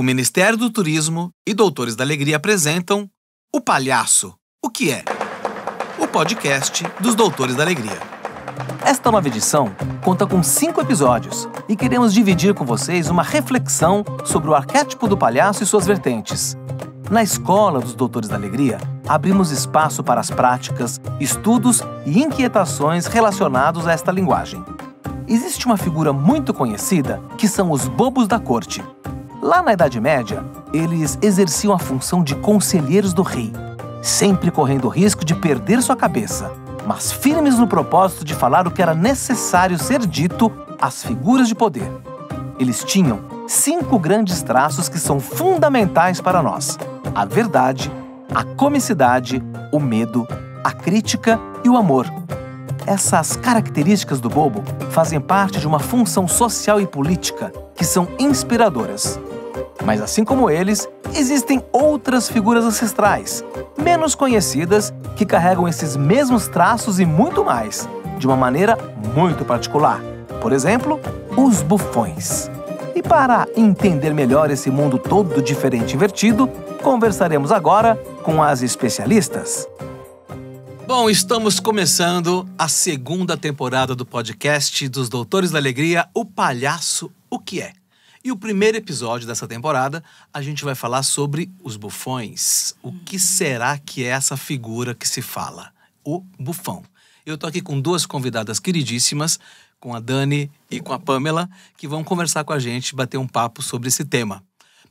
O Ministério do Turismo e Doutores da Alegria apresentam O Palhaço, o que é? O podcast dos Doutores da Alegria. Esta nova edição conta com cinco episódios e queremos dividir com vocês uma reflexão sobre o arquétipo do palhaço e suas vertentes. Na Escola dos Doutores da Alegria, abrimos espaço para as práticas, estudos e inquietações relacionados a esta linguagem. Existe uma figura muito conhecida que são os bobos da corte, Lá na Idade Média, eles exerciam a função de conselheiros do rei, sempre correndo o risco de perder sua cabeça, mas firmes no propósito de falar o que era necessário ser dito às figuras de poder. Eles tinham cinco grandes traços que são fundamentais para nós: a verdade, a comicidade, o medo, a crítica e o amor. Essas características do bobo fazem parte de uma função social e política que são inspiradoras. Mas assim como eles, existem outras figuras ancestrais, menos conhecidas, que carregam esses mesmos traços e muito mais, de uma maneira muito particular. Por exemplo, os bufões. E para entender melhor esse mundo todo diferente e invertido, conversaremos agora com as especialistas. Bom, estamos começando a segunda temporada do podcast dos Doutores da Alegria, O Palhaço, o que é? E o primeiro episódio dessa temporada, a gente vai falar sobre os bufões. O que uhum. será que é essa figura que se fala? O bufão. Eu tô aqui com duas convidadas queridíssimas, com a Dani e com a Pamela, que vão conversar com a gente, bater um papo sobre esse tema.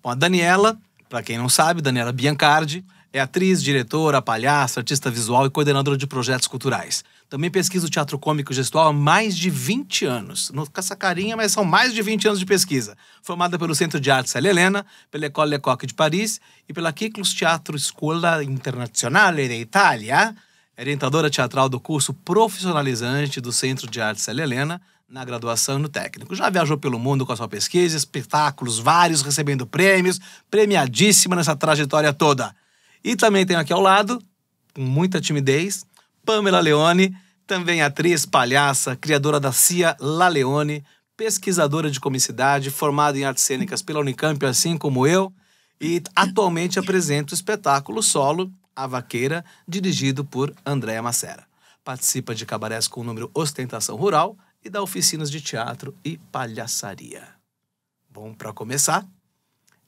Bom, a Daniela, para quem não sabe, Daniela Biancardi, é atriz, diretora, palhaça, artista visual e coordenadora de projetos culturais. Também pesquisa o teatro cômico gestual há mais de 20 anos. Não com essa carinha, mas são mais de 20 anos de pesquisa. Formada pelo Centro de Artes Célia Helena, pela École Lecoque de Paris e pela Kiklos Teatro Escola Internazionale de Itália, é orientadora teatral do curso profissionalizante do Centro de Artes Célia Helena, na graduação e no técnico. Já viajou pelo mundo com a sua pesquisa, espetáculos vários, recebendo prêmios, premiadíssima nessa trajetória toda. E também tenho aqui ao lado, com muita timidez, Pamela Leone, também atriz, palhaça, criadora da CIA La Leone, pesquisadora de comicidade, formada em artes cênicas pela Unicamp, assim como eu, e atualmente apresenta o espetáculo solo A Vaqueira, dirigido por Andréa Macera. Participa de cabarés com o número Ostentação Rural e dá oficinas de teatro e palhaçaria. Bom, para começar,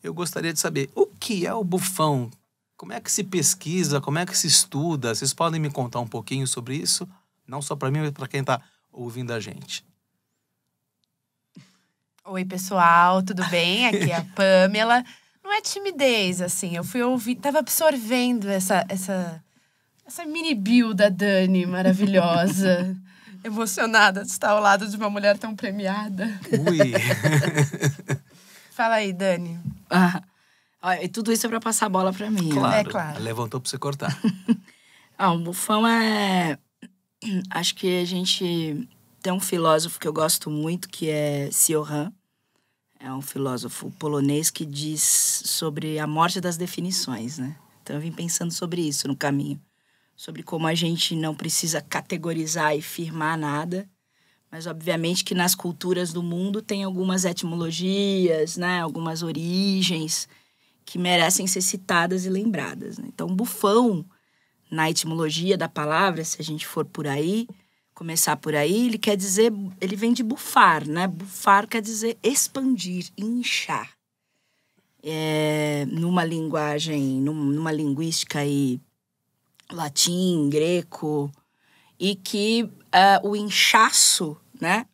eu gostaria de saber o que é o bufão como é que se pesquisa? Como é que se estuda? Vocês podem me contar um pouquinho sobre isso? Não só para mim, mas para quem está ouvindo a gente. Oi, pessoal, tudo bem? Aqui é a Pamela. Não é timidez, assim, eu fui ouvir, tava absorvendo essa essa essa mini bio da Dani maravilhosa. Emocionada de estar ao lado de uma mulher tão premiada. Ui. Fala aí, Dani. Ah. Olha, e tudo isso é para passar a bola para mim. Né? Claro, é, claro. Levantou para você cortar. ah, o bufão é. Acho que a gente tem um filósofo que eu gosto muito, que é Siohan. É um filósofo polonês que diz sobre a morte das definições, né? Então eu vim pensando sobre isso no caminho. Sobre como a gente não precisa categorizar e firmar nada, mas obviamente que nas culturas do mundo tem algumas etimologias, né? Algumas origens que merecem ser citadas e lembradas. Né? Então, bufão, na etimologia da palavra, se a gente for por aí, começar por aí, ele quer dizer, ele vem de bufar, né? Bufar quer dizer expandir, inchar. É, numa linguagem, numa linguística aí, latim, greco, e que uh, o inchaço, né?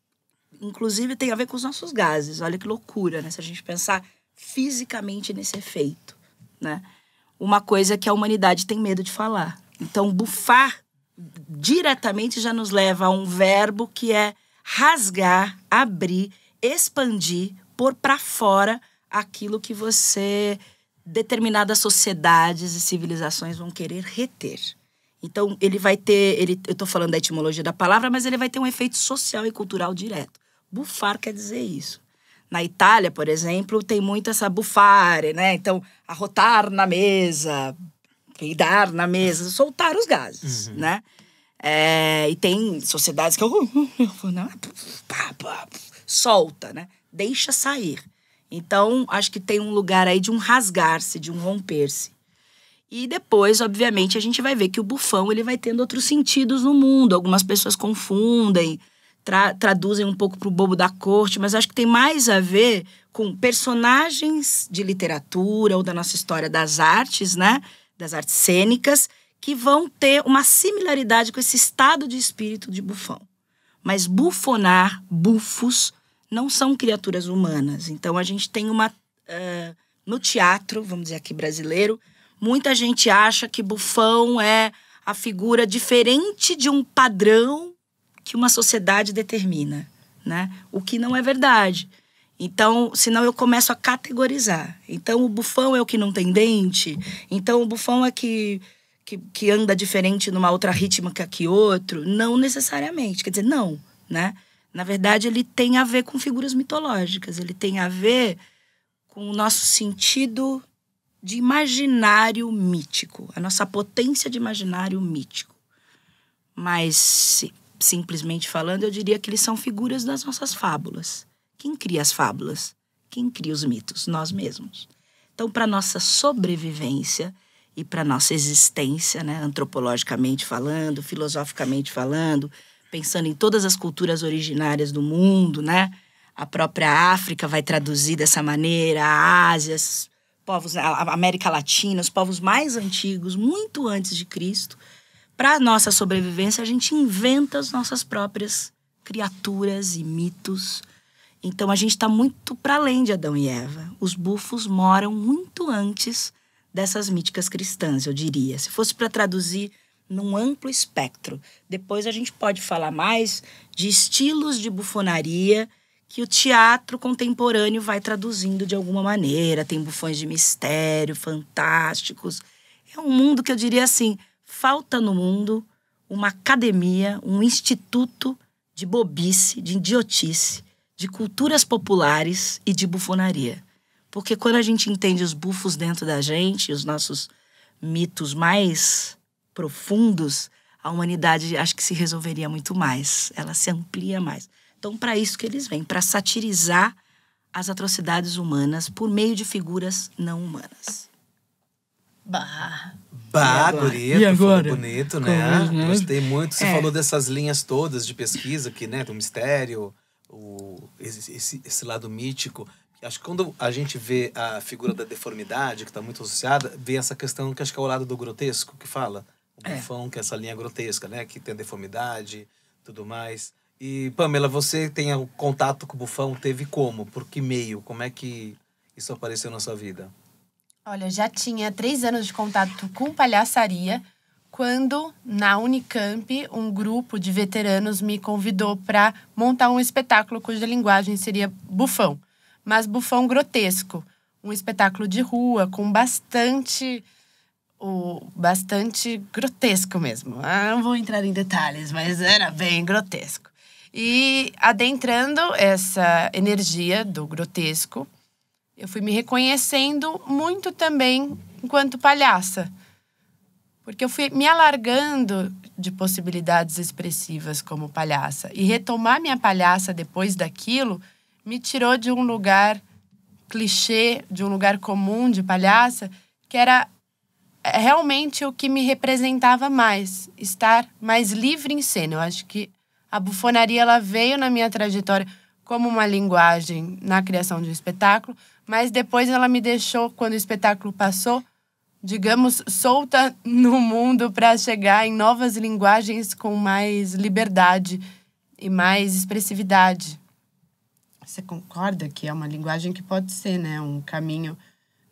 Inclusive tem a ver com os nossos gases. Olha que loucura, né? Se a gente pensar fisicamente nesse efeito, né? Uma coisa que a humanidade tem medo de falar. Então, bufar diretamente já nos leva a um verbo que é rasgar, abrir, expandir, pôr para fora aquilo que você determinadas sociedades e civilizações vão querer reter. Então, ele vai ter, ele, eu estou falando da etimologia da palavra, mas ele vai ter um efeito social e cultural direto. Bufar quer dizer isso. Na Itália, por exemplo, tem muito essa bufare, né? Então, arrotar na mesa, peidar na mesa, soltar os gases, uhum. né? É, e tem sociedades que eu, é solta, né? Deixa sair. Então, acho que tem um lugar aí de um rasgar-se, de um romper-se. E depois, obviamente, a gente vai ver que o bufão ele vai tendo outros sentidos no mundo. Algumas pessoas confundem tra traduzem um pouco para o bobo da corte, mas acho que tem mais a ver com personagens de literatura ou da nossa história das artes, né? Das artes cênicas, que vão ter uma similaridade com esse estado de espírito de bufão. Mas bufonar, bufos, não são criaturas humanas. Então a gente tem uma. Uh, no teatro, vamos dizer aqui brasileiro, muita gente acha que bufão é a figura diferente de um padrão que uma sociedade determina, né? O que não é verdade. Então, senão eu começo a categorizar. Então, o bufão é o que não tem dente. Então, o bufão é que, que, que anda diferente numa outra rítmica que outro. Não necessariamente. Quer dizer, não, né? Na verdade, ele tem a ver com figuras mitológicas. Ele tem a ver com o nosso sentido de imaginário mítico. A nossa potência de imaginário mítico. Mas simplesmente falando, eu diria que eles são figuras das nossas fábulas. Quem cria as fábulas? Quem cria os mitos? Nós mesmos. Então, para nossa sobrevivência e para nossa existência, né, antropologicamente falando, filosoficamente falando, pensando em todas as culturas originárias do mundo, né? A própria África vai traduzir dessa maneira, a Ásia, povos, a América Latina, os povos mais antigos, muito antes de Cristo, para nossa sobrevivência, a gente inventa as nossas próprias criaturas e mitos. Então a gente está muito para além de Adão e Eva. Os bufos moram muito antes dessas míticas cristãs, eu diria. Se fosse para traduzir num amplo espectro. Depois a gente pode falar mais de estilos de bufonaria que o teatro contemporâneo vai traduzindo de alguma maneira. Tem bufões de mistério, fantásticos. É um mundo que eu diria assim, falta no mundo uma academia, um instituto de bobice, de idiotice, de culturas populares e de bufonaria. Porque quando a gente entende os bufos dentro da gente, os nossos mitos mais profundos, a humanidade acho que se resolveria muito mais, ela se amplia mais. Então, para isso que eles vêm, para satirizar as atrocidades humanas por meio de figuras não humanas. Bah. Bah, e agora? bonito, né? Como, é é? Gostei muito. Você é. falou dessas linhas todas de pesquisa, que, né, do mistério, o, esse, esse lado mítico. Acho que quando a gente vê a figura da deformidade, que está muito associada, vem essa questão que acho que é o lado do grotesco que fala. O é. bufão, é. que é essa linha grotesca, né? Que tem a deformidade, tudo mais. E, Pamela, você tem o contato com o bufão, teve como? Por que meio? Como é que isso apareceu na sua vida? Olha, já tinha três anos de contato com palhaçaria quando, na Unicamp, um grupo de veteranos me convidou para montar um espetáculo cuja linguagem seria bufão, mas bufão grotesco. Um espetáculo de rua com bastante. O, bastante grotesco mesmo. Ah, não vou entrar em detalhes, mas era bem grotesco. E adentrando essa energia do grotesco, eu fui me reconhecendo muito também enquanto palhaça. Porque eu fui me alargando de possibilidades expressivas como palhaça. E retomar minha palhaça depois daquilo me tirou de um lugar clichê, de um lugar comum de palhaça, que era eh, realmente o que me representava mais, estar mais livre em cena. Eu acho que a bufonaria ela veio na minha trajetória como uma linguagem na criação de um espetáculo, mas depois ela me deixou, quando o espetáculo passou, digamos, solta no mundo para chegar em novas linguagens com mais liberdade e mais expressividade. Você concorda que é uma linguagem que pode ser, né, um caminho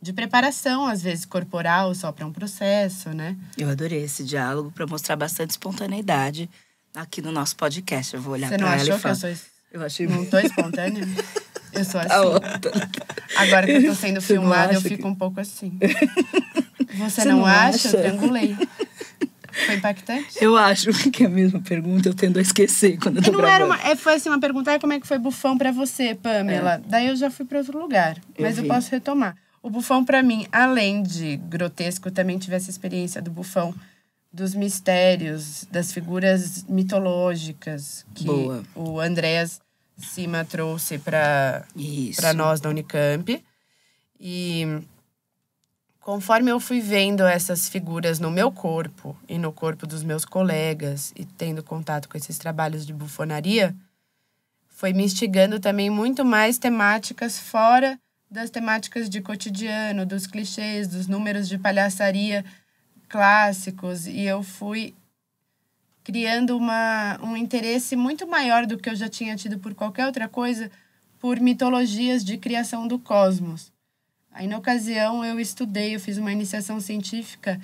de preparação, às vezes corporal, só para um processo, né? Eu adorei esse diálogo para mostrar bastante espontaneidade aqui no nosso podcast. Eu vou olhar para ela e falar. Você não achou que eu sou eu achei Não tô espontânea. Eu sou assim. Agora que eu tô sendo filmada, eu fico que... um pouco assim. Você, Você não, não, acha? acha? Eu triangulei. Foi impactante? Eu acho que é a mesma pergunta, eu tendo a esquecer quando eu tô não era uma, é, Foi assim uma pergunta, ah, como é que foi bufão para você, Pamela? É. Daí eu já fui para outro lugar, mas eu posso retomar. O bufão para mim, além de grotesco, também tive essa experiência do bufão dos mistérios, das figuras mitológicas que Boa. o Andrés Cima trouxe para nós da Unicamp. E conforme eu fui vendo essas figuras no meu corpo e no corpo dos meus colegas e tendo contato com esses trabalhos de bufonaria, foi me instigando também muito mais temáticas fora das temáticas de cotidiano, dos clichês, dos números de palhaçaria clássicos e eu fui criando uma, um interesse muito maior do que eu já tinha tido por qualquer outra coisa, por mitologias de criação do cosmos. Aí, na ocasião, eu estudei, eu fiz uma iniciação científica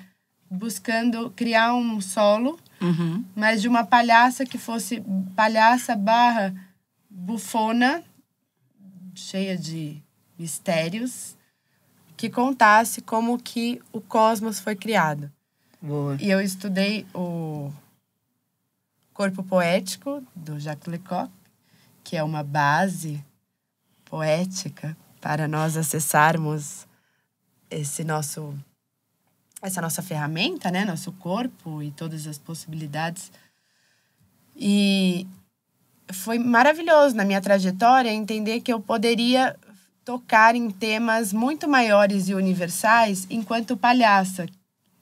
buscando criar um solo, uhum. mas de uma palhaça que fosse palhaça barra bufona, cheia de mistérios, que contasse como que o cosmos foi criado. Boa. E eu estudei o Corpo Poético, do Jacques Lecoq, que é uma base poética para nós acessarmos esse nosso essa nossa ferramenta, né, nosso corpo e todas as possibilidades. E foi maravilhoso na minha trajetória entender que eu poderia tocar em temas muito maiores e universais enquanto palhaça,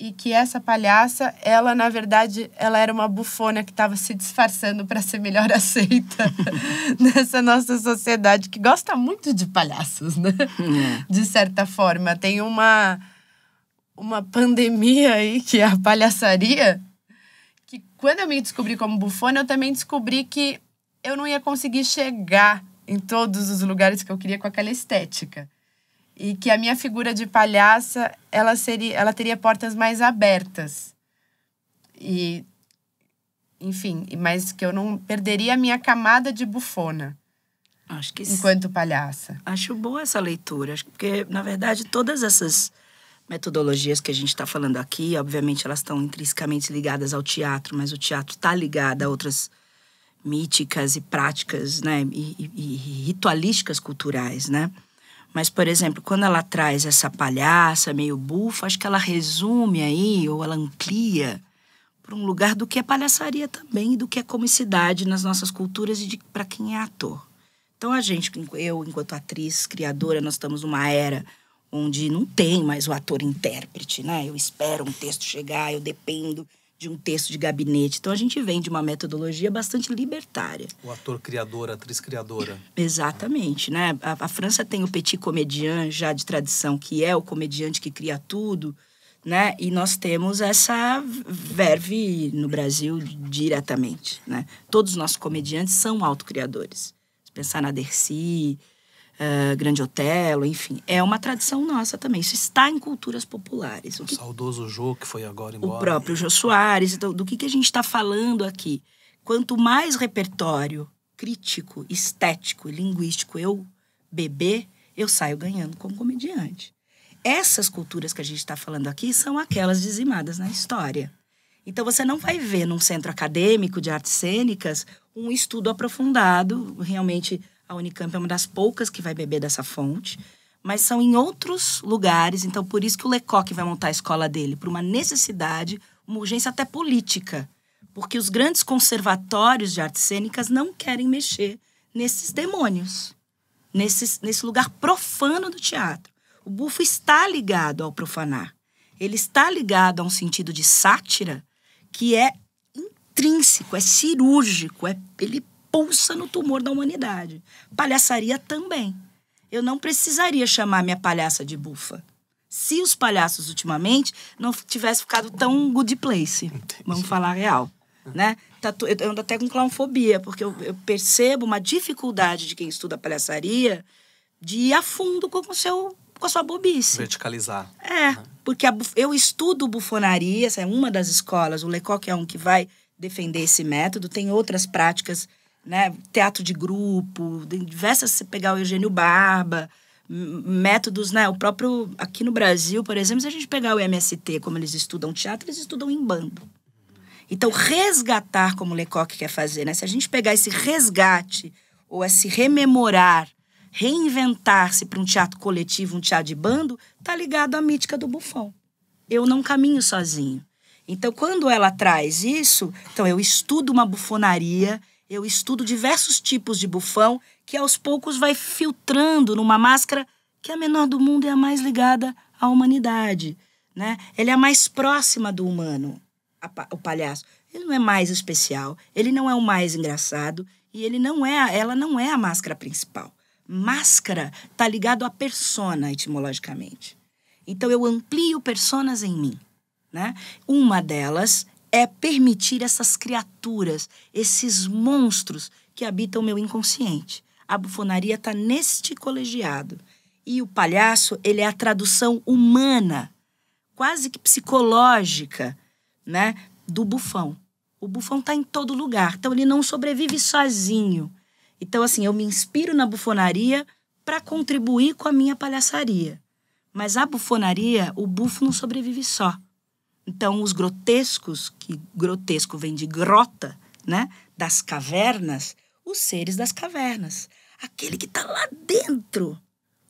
e que essa palhaça, ela na verdade, ela era uma bufona que estava se disfarçando para ser melhor aceita nessa nossa sociedade que gosta muito de palhaços, né? É. De certa forma, tem uma uma pandemia aí que é a palhaçaria, que quando eu me descobri como bufona, eu também descobri que eu não ia conseguir chegar em todos os lugares que eu queria com aquela estética e que a minha figura de palhaça ela seria ela teria portas mais abertas e enfim mas que eu não perderia a minha camada de bufona acho que enquanto palhaça acho boa essa leitura porque na verdade todas essas metodologias que a gente está falando aqui obviamente elas estão intrinsecamente ligadas ao teatro mas o teatro está ligado a outras míticas e práticas né e, e, e ritualísticas culturais né mas, por exemplo, quando ela traz essa palhaça meio bufa, acho que ela resume aí, ou ela amplia para um lugar do que é palhaçaria também, do que é comicidade nas nossas culturas e para quem é ator. Então, a gente, eu, enquanto atriz, criadora, nós estamos numa era onde não tem mais o ator intérprete, né? Eu espero um texto chegar, eu dependo de um texto de gabinete. Então a gente vem de uma metodologia bastante libertária. O ator criador, atriz criadora. Exatamente, né? A, a França tem o petit comédien já de tradição, que é o comediante que cria tudo, né? E nós temos essa verve no Brasil diretamente, né? Todos os nossos comediantes são autocriadores. Se pensar na Dercy, ah, Grande Otelo, enfim. É uma tradição nossa também. Isso está em culturas populares. O, o saudoso Jô, que foi agora embora. O próprio Jô Soares. Então, do que, que a gente está falando aqui? Quanto mais repertório crítico, estético e linguístico eu beber, eu saio ganhando como comediante. Essas culturas que a gente está falando aqui são aquelas dizimadas na história. Então você não vai ver num centro acadêmico de artes cênicas um estudo aprofundado, realmente a Unicamp é uma das poucas que vai beber dessa fonte, mas são em outros lugares, então por isso que o Lecoq vai montar a escola dele, por uma necessidade, uma urgência até política, porque os grandes conservatórios de artes cênicas não querem mexer nesses demônios, nesse nesse lugar profano do teatro. O bufo está ligado ao profanar, ele está ligado a um sentido de sátira que é intrínseco, é cirúrgico, é, ele pulsa no tumor da humanidade. Palhaçaria também. Eu não precisaria chamar minha palhaça de bufa. Se os palhaços ultimamente não tivessem ficado tão good place, Entendi. vamos falar real, né? Tá eu ando até com clownfobia, porque eu, percebo uma dificuldade de quem estuda palhaçaria de ir a fundo com o seu com a sua bobice. Verticalizar. É, porque a, eu estudo bufonaria, essa é uma das escolas, o Lecoq é um que vai defender esse método, tem outras práticas né? Teatro de grupo, diversas, se pegar o Eugênio Barba, métodos, né? O próprio aqui no Brasil, por exemplo, se a gente pegar o MST, como eles estudam teatro, eles estudam em bando. Então, resgatar como Lecoq quer fazer, né? Se a gente pegar esse resgate ou esse rememorar, reinventar-se para um teatro coletivo, um teatro de bando, tá ligado à mítica do Buffon. Eu não caminho sozinho. Então, quando ela traz isso, então eu estudo uma bufonaria, eu estudo diversos tipos de bufão que aos poucos vai filtrando numa máscara que a menor do mundo é a mais ligada à humanidade, né? Ele é a mais próxima do humano, o palhaço. Ele não é mais especial, ele não é o mais engraçado e ele não é, ela não é a máscara principal. Máscara está ligado à persona etimologicamente. Então eu amplio personas em mim, né? Uma delas é permitir essas criaturas, esses monstros que habitam o meu inconsciente. A bufonaria está neste colegiado. E o palhaço, ele é a tradução humana, quase que psicológica, né, do bufão. O bufão está em todo lugar, então ele não sobrevive sozinho. Então, assim, eu me inspiro na bufonaria para contribuir com a minha palhaçaria. Mas a bufonaria, o bufo não sobrevive só. Então, os grotescos, que grotesco vem de grota, né? Das cavernas, os seres das cavernas. Aquele que está lá dentro,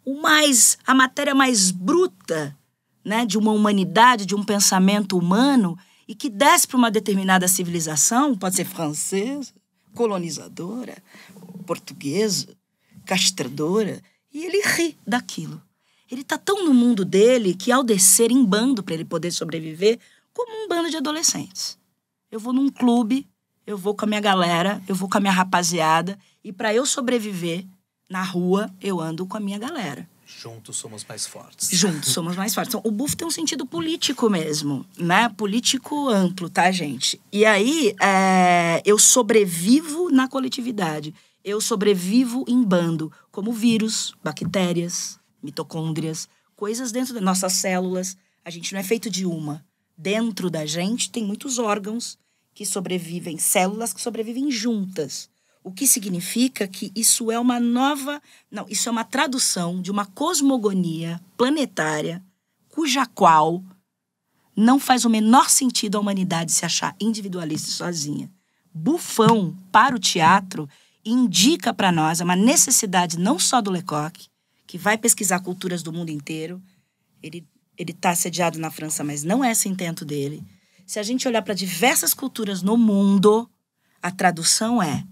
o mais, a matéria mais bruta, né? De uma humanidade, de um pensamento humano e que desce para uma determinada civilização, pode ser francesa, colonizadora, portuguesa, castradora, e ele ri daquilo. Ele tá tão no mundo dele que ao descer em bando para ele poder sobreviver, como um bando de adolescentes. Eu vou num clube, eu vou com a minha galera, eu vou com a minha rapaziada e para eu sobreviver na rua, eu ando com a minha galera. Juntos somos mais fortes. Juntos somos mais fortes. Então, o buff tem um sentido político mesmo, né? Político amplo, tá, gente? E aí, é... eu sobrevivo na coletividade. Eu sobrevivo em bando, como vírus, bactérias, mitocôndrias, coisas dentro das nossas células. A gente não é feito de uma. Dentro da gente tem muitos órgãos que sobrevivem, células que sobrevivem juntas. O que significa que isso é uma nova. Não, isso é uma tradução de uma cosmogonia planetária cuja qual não faz o menor sentido a humanidade se achar individualista e sozinha. Bufão para o teatro indica para nós uma necessidade não só do Lecoq, que vai pesquisar culturas do mundo inteiro. Ele ele está sediado na França, mas não é esse intento dele. Se a gente olhar para diversas culturas no mundo, a tradução é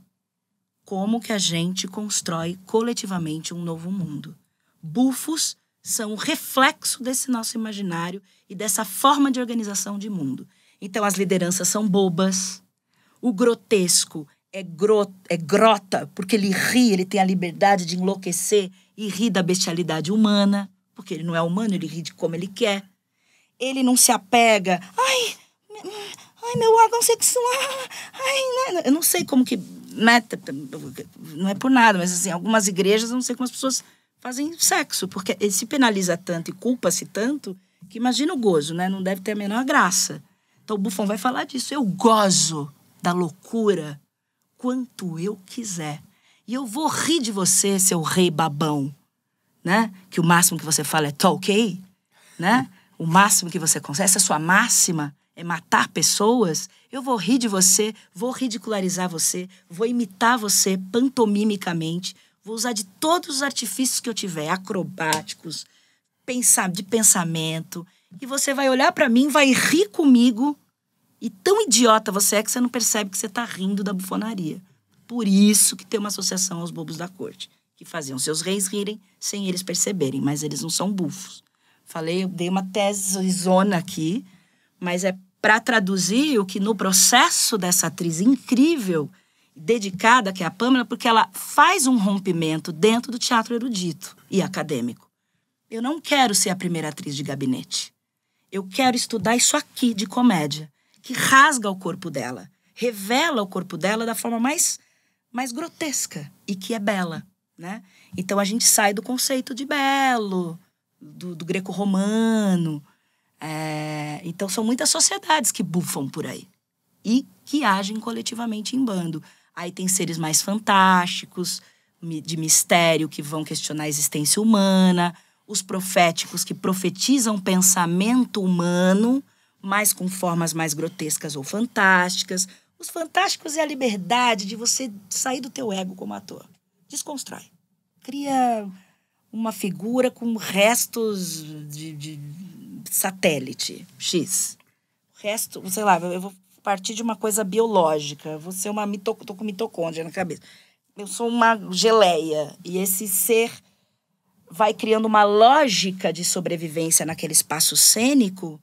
como que a gente constrói coletivamente um novo mundo. Bufos são o reflexo desse nosso imaginário e dessa forma de organização de mundo. Então as lideranças são bobas, o grotesco é, grota, é grota porque ele ri, ele tem a liberdade de enlouquecer, e ri da bestialidade humana, porque ele não é humano, ele ri de como ele quer. Ele não se apega. Ai, ai meu órgão sexual. Ai, né? Eu não sei como que. Né? Não é por nada, mas assim, algumas igrejas, eu não sei como as pessoas fazem sexo, porque ele se penaliza tanto e culpa-se tanto que imagina o gozo, né? Não deve ter a menor graça. Então o Buffon vai falar disso. Eu gozo da loucura quanto eu quiser. E eu vou rir de você, seu rei babão, né? Que o máximo que você fala é tá ok, né? O máximo que você consegue, essa sua máxima é matar pessoas. Eu vou rir de você, vou ridicularizar você, vou imitar você pantomimicamente, vou usar de todos os artifícios que eu tiver, acrobáticos, pensar de pensamento, e você vai olhar para mim, vai rir comigo. E tão idiota você é que você não percebe que você tá rindo da bufonaria. Por isso que tem uma associação aos bobos da corte, que faziam seus reis rirem sem eles perceberem, mas eles não são bufos. Falei, eu dei uma tese zona aqui, mas é para traduzir o que no processo dessa atriz incrível, dedicada, que é a Pâmela, porque ela faz um rompimento dentro do teatro erudito e acadêmico. Eu não quero ser a primeira atriz de gabinete. Eu quero estudar isso aqui de comédia, que rasga o corpo dela, revela o corpo dela da forma mais mas grotesca e que é bela, né? Então a gente sai do conceito de belo, do, do greco-romano. É... então são muitas sociedades que bufam por aí e que agem coletivamente em bando. Aí tem seres mais fantásticos, de mistério, que vão questionar a existência humana, os proféticos que profetizam pensamento humano, mas com formas mais grotescas ou fantásticas, os fantásticos é a liberdade de você sair do teu ego como ator. Desconstrói. Cria uma figura com restos de, de satélite X. O resto, sei lá, eu vou partir de uma coisa biológica. Eu vou ser uma mito, tô com mitocôndria na cabeça. Eu sou uma geleia. E esse ser vai criando uma lógica de sobrevivência naquele espaço cênico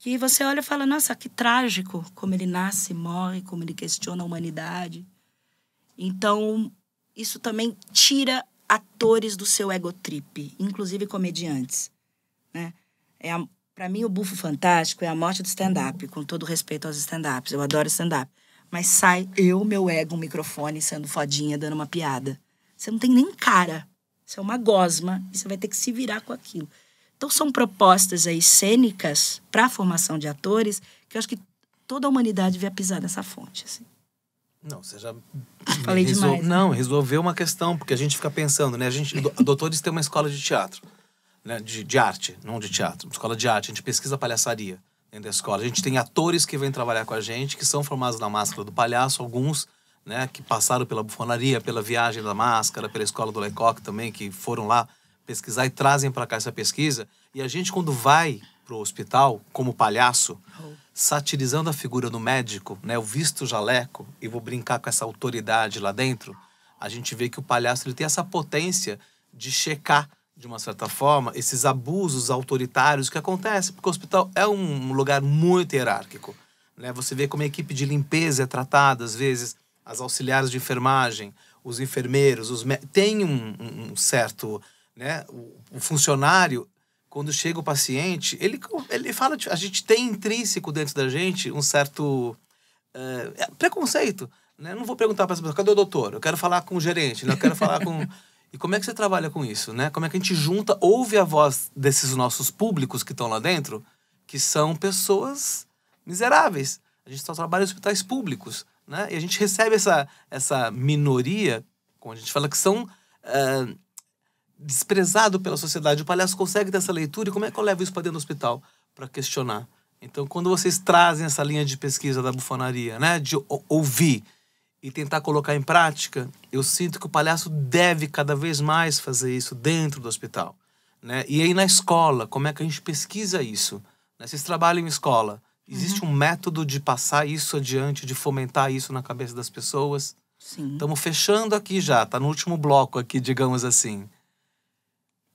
que você olha e fala, nossa, que trágico como ele nasce, morre, como ele questiona a humanidade. Então, isso também tira atores do seu egotrip, inclusive comediantes, né? É para mim o bufo fantástico é a morte do stand-up, com todo respeito aos stand-ups. Eu adoro stand-up, mas sai eu, meu ego, um microfone sendo fodinha dando uma piada. Você não tem nem cara. Você é uma gosma e você vai ter que se virar com aquilo. Então, são propostas aí cênicas para a formação de atores que eu acho que toda a humanidade devia pisar nessa fonte. Assim. Não, você já. Falei resol... demais. Né? Não, resolveu uma questão, porque a gente fica pensando, né? A gente, doutores tem uma escola de teatro, né? de, de arte, não de teatro, uma escola de arte, a gente pesquisa palhaçaria dentro da escola. A gente tem atores que vêm trabalhar com a gente, que são formados na máscara do palhaço, alguns. Né, que passaram pela bufonaria, pela viagem da máscara, pela escola do Lecoq também, que foram lá pesquisar e trazem para cá essa pesquisa. E a gente, quando vai para o hospital, como palhaço, uhum. satirizando a figura do médico, né? Eu visto o jaleco e vou brincar com essa autoridade lá dentro. A gente vê que o palhaço ele tem essa potência de checar de uma certa forma, esses abusos autoritários que acontecem, porque o hospital é um lugar muito hierárquico. Né? Você vê como a equipe de limpeza é tratada, às vezes, as auxiliares de enfermagem, os enfermeiros, os tem um, um certo né? O, o funcionário, quando chega o paciente, ele, ele fala. A gente tem intrínseco dentro da gente um certo uh, preconceito. Né? Não vou perguntar para essa pessoa, cadê o doutor? Eu quero falar com o gerente, né? eu quero falar com. E como é que você trabalha com isso, né? Como é que a gente junta, ouve a voz desses nossos públicos que estão lá dentro, que são pessoas miseráveis. A gente só trabalha em hospitais públicos, né? E a gente recebe essa, essa minoria, como a gente fala, que são uh, desprezado pela sociedade. O palhaço consegue dessa leitura e como é que eu levo isso para dentro do hospital para questionar? Então, quando vocês trazem essa linha de pesquisa da bufonaria, né, de ouvir e tentar colocar em prática, eu sinto que o palhaço deve cada vez mais fazer isso dentro do hospital, né? E aí na escola, como é que a gente pesquisa isso? Né? Vocês trabalham em escola, existe uhum. um método de passar isso adiante, de fomentar isso na cabeça das pessoas? Sim. Estamos fechando aqui já, tá no último bloco aqui, digamos assim.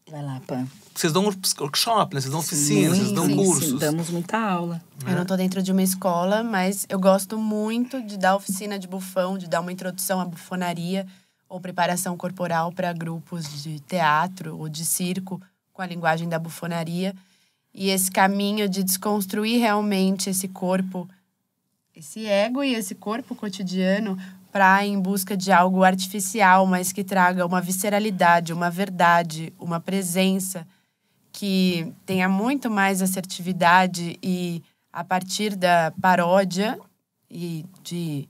Vai lá, pan Vocês dão workshop, né? Vocês dão oficinas, vocês dão sim, cursos. Sim, damos muita aula. Eu não estou dentro de uma escola, mas eu gosto muito de dar oficina de bufão, de dar uma introdução à bufonaria ou preparação corporal para grupos de teatro ou de circo com a linguagem da bufonaria. E esse caminho de desconstruir realmente esse corpo, esse ego e esse corpo cotidiano praia em busca de algo artificial, mas que traga uma visceralidade, uma verdade, uma presença que tenha muito mais assertividade e a partir da paródia e de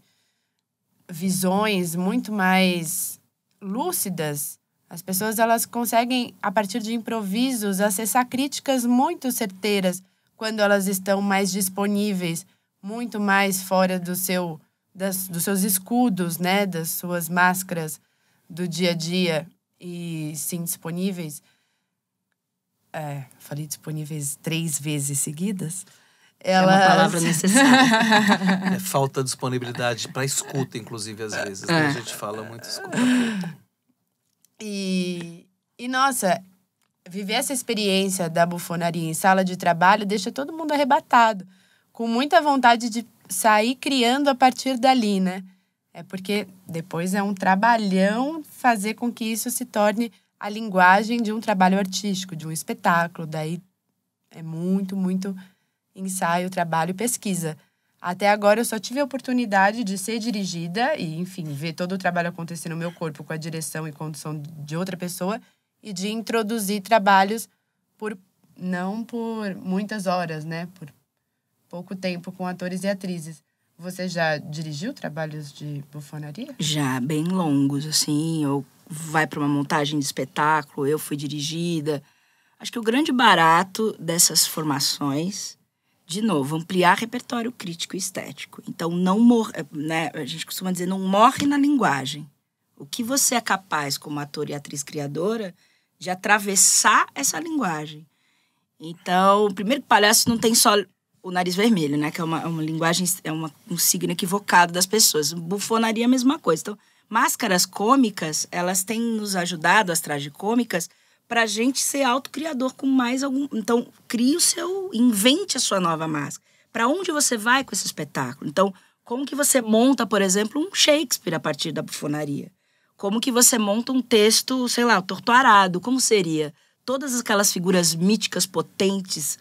visões muito mais lúcidas, as pessoas elas conseguem a partir de improvisos acessar críticas muito certeiras quando elas estão mais disponíveis, muito mais fora do seu das, dos seus escudos, né, das suas máscaras do dia a dia e sim disponíveis. É, falei disponíveis três vezes seguidas. É uma palavra necessária. é falta de disponibilidade para escuta, inclusive, às vezes. Né? É. A gente fala muito escuta. E, e, nossa, viver essa experiência da bufonaria em sala de trabalho deixa todo mundo arrebatado, com muita vontade de sair criando a partir dali, né? É porque depois é um trabalhão fazer com que isso se torne a linguagem de um trabalho artístico, de um espetáculo. Daí é muito, muito ensaio, trabalho e pesquisa. Até agora eu só tive a oportunidade de ser dirigida e, enfim, ver todo o trabalho acontecer no meu corpo com a direção e condução de outra pessoa e de introduzir trabalhos por não por muitas horas, né, por pouco tempo com atores e atrizes. Você já dirigiu trabalhos de bufonaria? Já, bem longos, assim. Ou vai para uma montagem de espetáculo, eu fui dirigida. Acho que o grande barato dessas formações, de novo, ampliar repertório crítico e estético. Então, não morre, eh, né? a gente costuma dizer, não morre na linguagem. O que você é capaz, como ator e atriz criadora, de atravessar essa linguagem. Então, primeiro que palhaço não tem só o nariz vermelho, né? Que é uma, é uma linguagem, é uma, um signo equivocado das pessoas. Bufonaria é a mesma coisa. Então, máscaras cômicas, elas têm nos ajudado, as tragicômicas, para a gente ser autocriador com mais algum. Então, crie o seu. invente a sua nova máscara. Para onde você vai com esse espetáculo? Então, como que você monta, por exemplo, um Shakespeare a partir da bufonaria? Como que você monta um texto, sei lá, tortuarado? Como seria? Todas aquelas figuras míticas potentes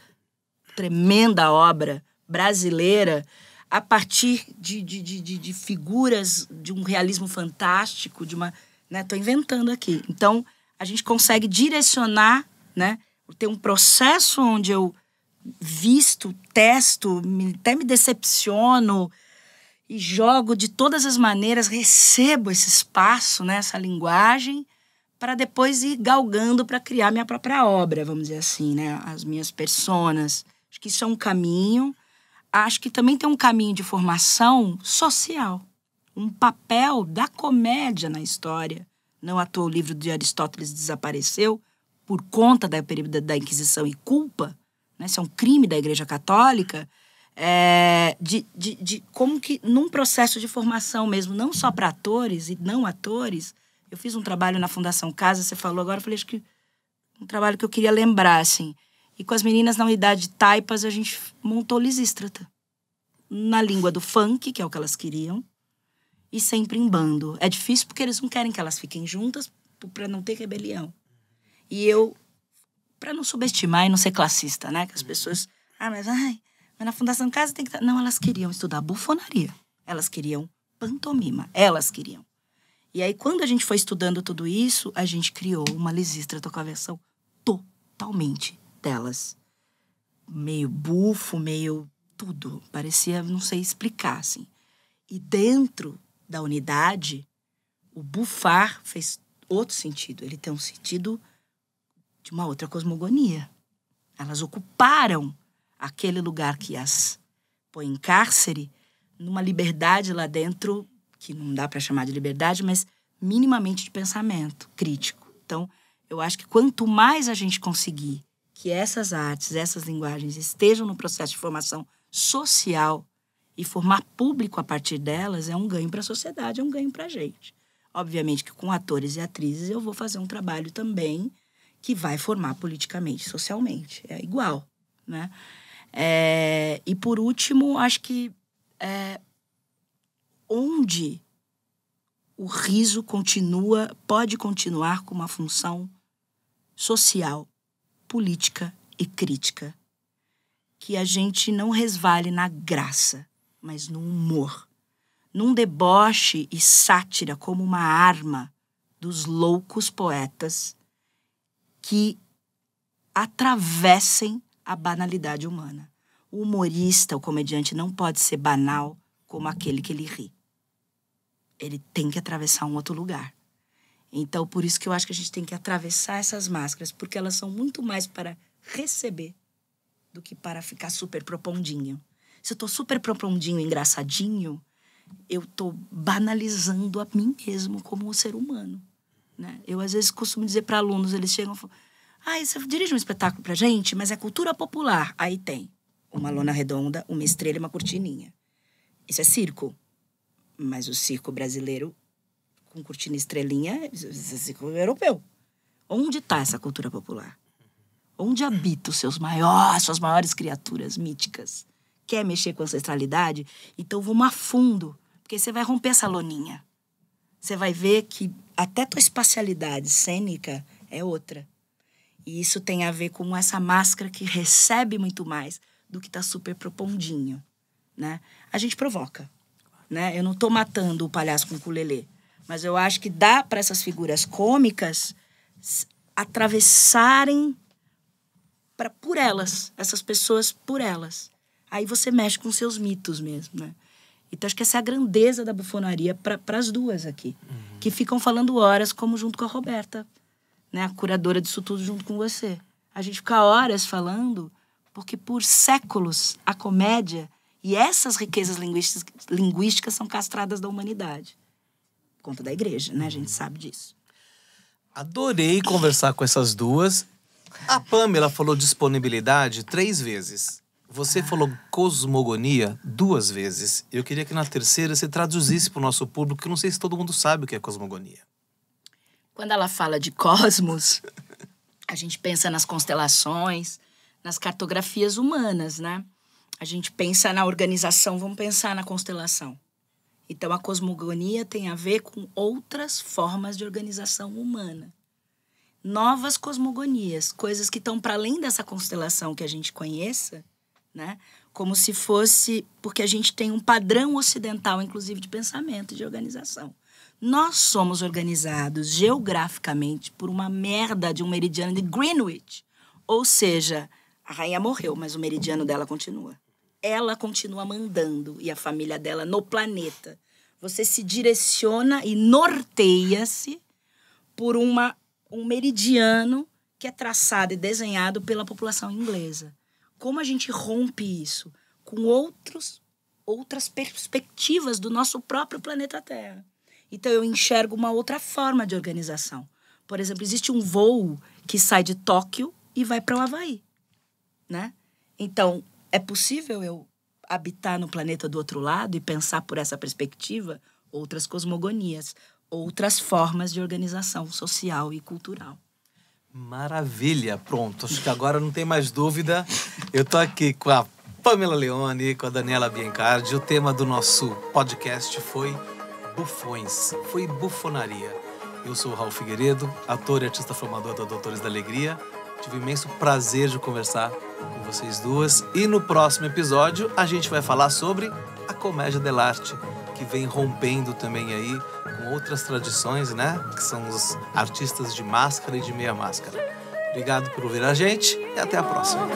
tremenda obra brasileira a partir de, de, de, de, figuras de um realismo fantástico, de uma. Né, inventando aqui. Então, a gente consegue direcionar, né? Ter um processo onde eu visto, testo, me, até me decepciono e jogo de todas as maneiras, recebo esse espaço, né, essa linguagem, para depois ir galgando para criar minha própria obra, vamos dizer assim, né? As minhas personas que isso é um caminho. Acho que também tem um caminho de formação social, um papel da comédia na história. Não à toa o livro de Aristóteles desapareceu por conta da, período da Inquisição e culpa, né? isso é um crime da Igreja Católica, é, de, de, de como que num processo de formação mesmo, não só para atores e não atores, eu fiz um trabalho na Fundação Casa, você falou agora, eu falei, acho que um trabalho que eu queria lembrar, assim, e com as meninas na unidade Taipas, a gente montou Lisístrata. Na língua do funk, que é o que elas queriam, e sempre em bando. É difícil porque eles não querem que elas fiquem juntas para não ter rebelião. E eu, para não subestimar e não ser classista, né? Que as uhum. pessoas. Ah, mas, ai, mas na Fundação Casa tem que. Tá- não, elas queriam estudar bufonaria. Elas queriam pantomima. Elas queriam. E aí, quando a gente foi estudando tudo isso, a gente criou uma lisístrata com a versão totalmente delas Meio bufo, meio tudo. Parecia, não sei explicar, assim. E dentro da unidade, o bufar fez outro sentido. Ele tem um sentido de uma outra cosmogonia. Elas ocuparam aquele lugar que as põe em cárcere numa liberdade lá dentro, que não dá para chamar de liberdade, mas minimamente de pensamento crítico. Então, eu acho que quanto mais a gente conseguir que essas artes, essas linguagens estejam no processo de formação social e formar público a partir delas é um ganho para a sociedade, é um ganho para a gente. Obviamente que com atores e atrizes eu vou fazer um trabalho também que vai formar politicamente, socialmente. É igual, né? É, e por último, acho que é, onde o riso continua, pode continuar com uma função social política e crítica. Que a gente não resvale na graça, mas no humor, num deboche e sátira como uma arma dos loucos poetas que atravessem a banalidade humana. O humorista, o comediante, não pode ser banal como aquele que ele ri. Ele tem que atravessar um outro lugar. Então, por isso que eu acho que a gente tem que atravessar essas máscaras, porque elas são muito mais para receber do que para ficar super propondinho. Se eu tô super propondinho, engraçadinho, eu tô banalizando a mim mesmo como um ser humano, né? Eu às vezes costumo dizer para alunos, eles chegam e falam: "Ah, você dirige um espetáculo pra gente, mas é cultura popular". Aí tem uma lona redonda, uma estrela e uma cortininha. Isso é circo. Mas o circo brasileiro com cortina estrelinha, assim, europeu. Onde está essa cultura popular? Onde habita os seus maiores, suas maiores criaturas míticas? Quer mexer com ancestralidade? Então vamos a fundo, porque você vai romper essa loninha. Você vai ver que até tua espacialidade cênica é outra. E isso tem a ver com essa máscara que recebe muito mais do que está super propondinho, né? A gente provoca, né? Eu não estou matando o palhaço com o culelê. Mas eu acho que dá para essas figuras cômicas atravessarem para por elas, essas pessoas por elas. Aí você mexe com seus mitos mesmo, né? Então acho que essa é a grandeza da bufonaria para as duas aqui, uhum. que ficam falando horas como junto com a Roberta, né, a curadora disso tudo junto com você. A gente fica horas falando porque por séculos a comédia e essas riquezas linguísticas, linguísticas são castradas da humanidade conta da igreja, né? A gente uhum. sabe disso. Adorei conversar com essas duas. A Pamela falou disponibilidade três vezes. Você ah. falou cosmogonia duas vezes. Eu queria que na terceira você traduzisse para o nosso público, que não sei se todo mundo sabe o que é cosmogonia. Quando ela fala de cosmos, a gente pensa nas constelações, nas cartografias humanas, né? A gente pensa na organização, vamos pensar na constelação. Então, a cosmogonia tem a ver com outras formas de organização humana. Novas cosmogonias, coisas que estão para além dessa constelação que a gente conheça, né? Como se fosse. Porque a gente tem um padrão ocidental, inclusive, de pensamento e de organização. Nós somos organizados geograficamente por uma merda de um meridiano de Greenwich. Ou seja, a rainha morreu, mas o meridiano dela continua ela continua mandando e a família dela no planeta. Você se direciona e norteia-se por uma, um meridiano que é traçado e desenhado pela população inglesa. Como a gente rompe isso com outros, outras perspectivas do nosso próprio planeta Terra? Então eu enxergo uma outra forma de organização. Por exemplo, existe um voo que sai de Tóquio e vai para o Havaí, né? Então, é possível eu habitar no planeta do outro lado e pensar por essa perspectiva outras cosmogonias, outras formas de organização social e cultural. Maravilha, pronto. Acho que agora não tem mais dúvida. Eu tô aqui com a Pamela Leone, com a Daniela Biancardi. O tema do nosso podcast foi bufões, foi bufonaria. Eu sou o Raul Figueiredo, ator e artista formador da Doutores da Alegria. Tive imenso prazer de conversar com vocês duas. E no próximo episódio a gente vai falar sobre a comédia dell'arte, que vem rompendo também aí com outras tradições, né? Que são os artistas de máscara e de meia máscara. Obrigado por ouvir a gente e até a próxima.